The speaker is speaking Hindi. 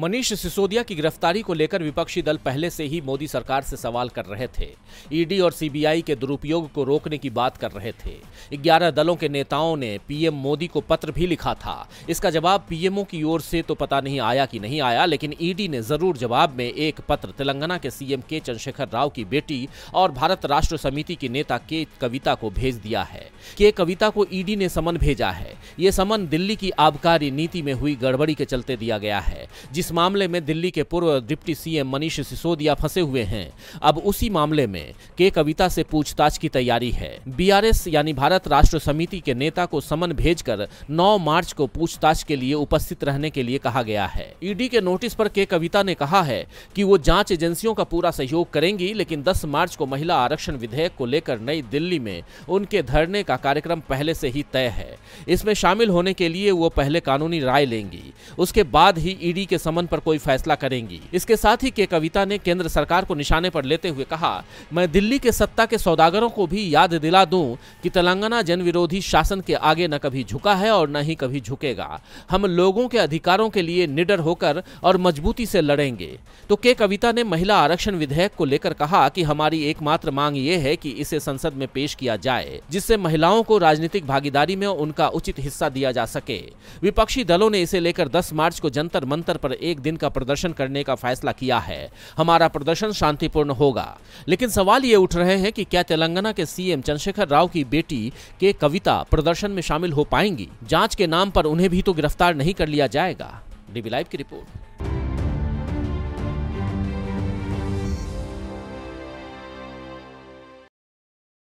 मनीष सिसोदिया की गिरफ्तारी को लेकर विपक्षी दल पहले से ही मोदी सरकार से सवाल कर रहे थे ईडी और सीबीआई के दुरुपयोग को रोकने की बात कर रहे थे 11 दलों के नेताओं ने पीएम मोदी को पत्र भी लिखा था इसका जवाब पीएमओ की ओर से तो पता नहीं आया कि नहीं आया लेकिन ईडी ने जरूर जवाब में एक पत्र तेलंगाना के सीएम के चंद्रशेखर राव की बेटी और भारत राष्ट्र समिति की नेता के कविता को भेज दिया है के कविता को ईडी ने समन भेजा है ये समन दिल्ली की आबकारी नीति में हुई गड़बड़ी के चलते दिया गया है जिस इस मामले में दिल्ली के पूर्व डिप्टी सीएम मनीष सिसोदिया फंसे हुए हैं अब उसी मामले में के कविता से पूछताछ की तैयारी है बीआरएस यानी भारत राष्ट्र समिति के नेता को समन भेजकर 9 मार्च को पूछताछ के लिए उपस्थित रहने के लिए कहा गया है ईडी के नोटिस पर के कविता ने कहा है कि वो जांच एजेंसियों का पूरा सहयोग करेंगी लेकिन 10 मार्च को महिला आरक्षण विधेयक को लेकर नई दिल्ली में उनके धरने का कार्यक्रम पहले से ही तय है इसमें शामिल होने के लिए वो पहले कानूनी राय लेंगी उसके बाद ही ईडी के समन दामन पर कोई फैसला करेंगी इसके साथ ही के कविता ने केंद्र सरकार को निशाने पर लेते हुए कहा मैं दिल्ली के सत्ता के सौदागरों को भी याद दिला दूं कि तेलंगाना जन विरोधी शासन के आगे न कभी झुका है और न ही कभी झुकेगा हम लोगों के अधिकारों के लिए निडर होकर और मजबूती से लड़ेंगे तो के कविता ने महिला आरक्षण विधेयक को लेकर कहा कि हमारी एकमात्र मांग ये है कि इसे संसद में पेश किया जाए जिससे महिलाओं को राजनीतिक भागीदारी में उनका उचित हिस्सा दिया जा सके विपक्षी दलों ने इसे लेकर 10 मार्च को जंतर मंतर पर एक दिन का प्रदर्शन करने का फैसला किया है हमारा प्रदर्शन शांतिपूर्ण होगा लेकिन सवाल ये उठ रहे हैं कि क्या तेलंगाना के सीएम चंद्रशेखर राव की बेटी के कविता प्रदर्शन में शामिल हो पाएंगी जांच के नाम पर उन्हें भी तो गिरफ्तार नहीं कर लिया जाएगा डीबी लाइव की रिपोर्ट